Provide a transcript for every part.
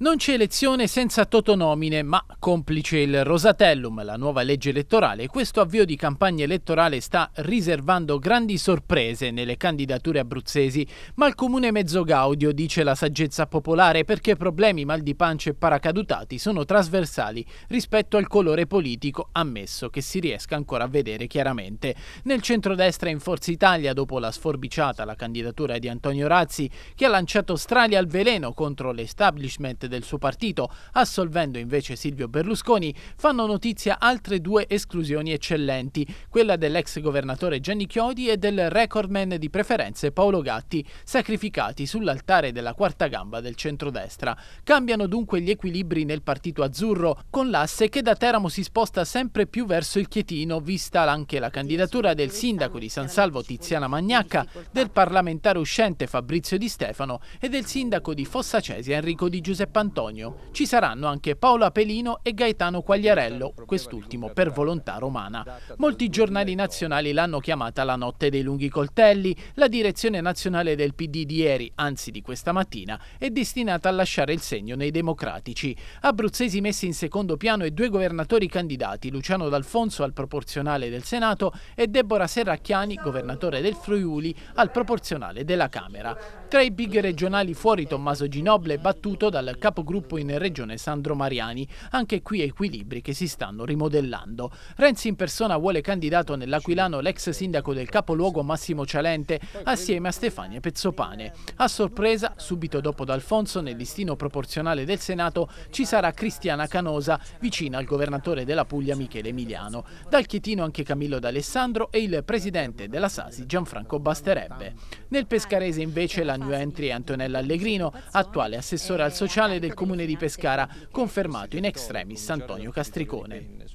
Non c'è elezione senza totonomine, ma complice il Rosatellum, la nuova legge elettorale, questo avvio di campagna elettorale sta riservando grandi sorprese nelle candidature abruzzesi, ma il comune mezzo gaudio, dice la saggezza popolare, perché problemi mal di pancia e paracadutati sono trasversali rispetto al colore politico, ammesso che si riesca ancora a vedere chiaramente. Nel centrodestra in Forza Italia, dopo la sforbiciata la candidatura di Antonio Razzi, che ha lanciato strali al veleno contro l'establishment del suo partito, assolvendo invece Silvio Berlusconi, fanno notizia altre due esclusioni eccellenti, quella dell'ex governatore Gianni Chiodi e del recordman di preferenze Paolo Gatti, sacrificati sull'altare della quarta gamba del centrodestra. Cambiano dunque gli equilibri nel partito azzurro, con l'asse che da Teramo si sposta sempre più verso il Chietino, vista anche la candidatura del sindaco di San Salvo Tiziana Magnacca, del parlamentare uscente Fabrizio Di Stefano e del sindaco di Fossacesia Enrico Di Giuseppe Campantonio. Ci saranno anche Paola Pelino e Gaetano Quagliarello, quest'ultimo per volontà romana. Molti giornali nazionali l'hanno chiamata la notte dei lunghi coltelli. La direzione nazionale del PD di ieri, anzi di questa mattina, è destinata a lasciare il segno nei democratici. Abruzzesi messi in secondo piano e due governatori candidati, Luciano D'Alfonso al proporzionale del Senato e Deborah Serracchiani, governatore del Friuli, al proporzionale della Camera. Tra i big regionali fuori Tommaso Ginoble battuto dal capo capogruppo in regione Sandro Mariani. Anche qui equilibri che si stanno rimodellando. Renzi in persona vuole candidato nell'Aquilano l'ex sindaco del capoluogo Massimo Cialente assieme a Stefania Pezzopane. A sorpresa, subito dopo D'Alfonso, nel listino proporzionale del Senato ci sarà Cristiana Canosa, vicina al governatore della Puglia Michele Emiliano. Dal Chietino anche Camillo D'Alessandro e il presidente della Sasi Gianfranco Basterebbe. Nel Pescarese invece la new entry è Antonella Allegrino, attuale assessore al sociale del comune di Pescara, confermato in extremis Antonio Castricone.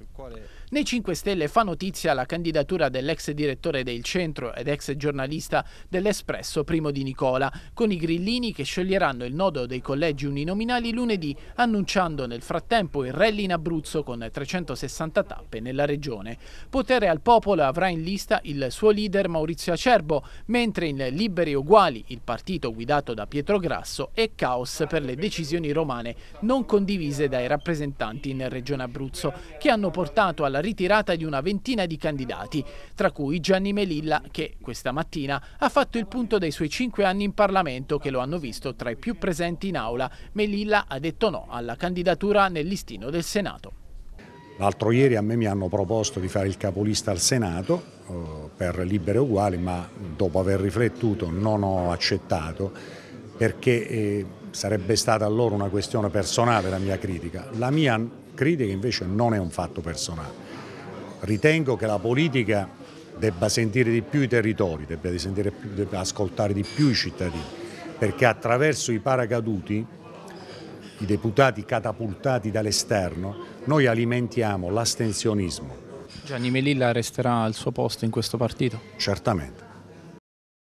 Nei 5 Stelle fa notizia la candidatura dell'ex direttore del centro ed ex giornalista dell'Espresso Primo di Nicola, con i grillini che scioglieranno il nodo dei collegi uninominali lunedì, annunciando nel frattempo il rally in Abruzzo con 360 tappe nella regione. Potere al popolo avrà in lista il suo leader Maurizio Acerbo, mentre in Liberi Uguali, il partito guidato da Pietro Grasso, è caos per le decisioni istituzioni romane non condivise dai rappresentanti in Regione Abruzzo, che hanno portato alla ritirata di una ventina di candidati, tra cui Gianni Melilla che questa mattina ha fatto il punto dei suoi cinque anni in Parlamento che lo hanno visto tra i più presenti in aula. Melilla ha detto no alla candidatura nel listino del Senato. L'altro ieri a me mi hanno proposto di fare il capolista al Senato eh, per libere uguali, ma dopo aver riflettuto non ho accettato perché eh, sarebbe stata allora una questione personale la mia critica. La mia critica invece non è un fatto personale. Ritengo che la politica debba sentire di più i territori, debba, di debba ascoltare di più i cittadini, perché attraverso i paracaduti, i deputati catapultati dall'esterno, noi alimentiamo l'astensionismo. Gianni Melilla resterà al suo posto in questo partito? Certamente.